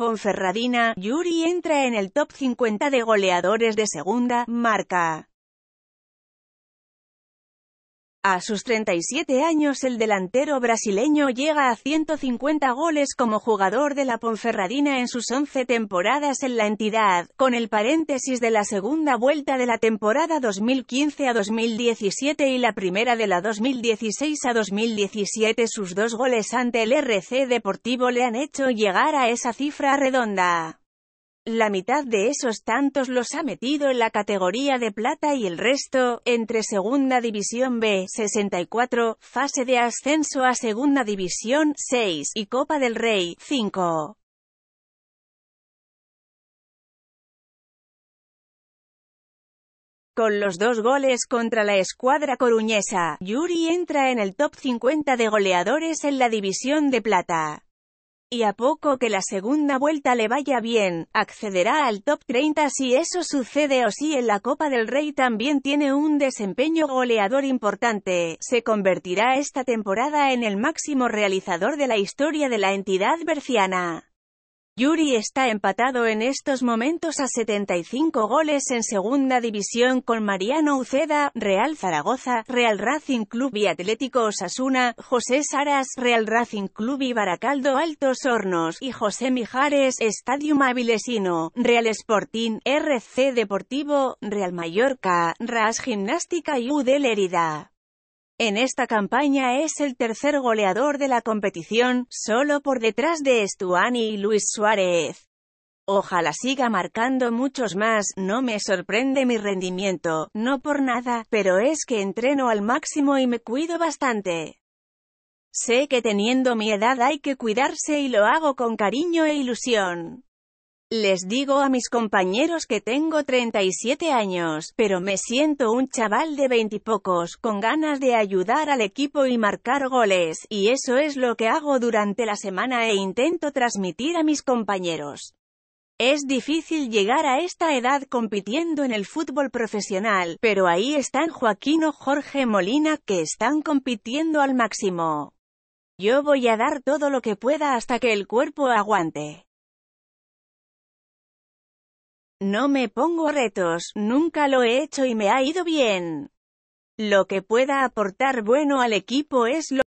Ponferradina, Yuri entra en el top 50 de goleadores de segunda, marca. A sus 37 años el delantero brasileño llega a 150 goles como jugador de la Ponferradina en sus 11 temporadas en la entidad, con el paréntesis de la segunda vuelta de la temporada 2015 a 2017 y la primera de la 2016 a 2017 sus dos goles ante el RC Deportivo le han hecho llegar a esa cifra redonda. La mitad de esos tantos los ha metido en la categoría de plata y el resto, entre Segunda División B, 64, fase de ascenso a Segunda División, 6, y Copa del Rey, 5. Con los dos goles contra la escuadra coruñesa, Yuri entra en el top 50 de goleadores en la División de Plata y a poco que la segunda vuelta le vaya bien, accederá al top 30 si eso sucede o si en la Copa del Rey también tiene un desempeño goleador importante, se convertirá esta temporada en el máximo realizador de la historia de la entidad berciana. Yuri está empatado en estos momentos a 75 goles en Segunda División con Mariano Uceda, Real Zaragoza, Real Racing Club y Atlético Osasuna, José Saras, Real Racing Club y Baracaldo Altos Hornos, y José Mijares, Stadium Avilesino, Real Sporting, RC Deportivo, Real Mallorca, RAS Gimnástica y UD Lerida. En esta campaña es el tercer goleador de la competición, solo por detrás de Stuani y Luis Suárez. Ojalá siga marcando muchos más, no me sorprende mi rendimiento, no por nada, pero es que entreno al máximo y me cuido bastante. Sé que teniendo mi edad hay que cuidarse y lo hago con cariño e ilusión. Les digo a mis compañeros que tengo 37 años, pero me siento un chaval de veintipocos, con ganas de ayudar al equipo y marcar goles, y eso es lo que hago durante la semana e intento transmitir a mis compañeros. Es difícil llegar a esta edad compitiendo en el fútbol profesional, pero ahí están Joaquín Jorge Molina, que están compitiendo al máximo. Yo voy a dar todo lo que pueda hasta que el cuerpo aguante. No me pongo retos, nunca lo he hecho y me ha ido bien. Lo que pueda aportar bueno al equipo es lo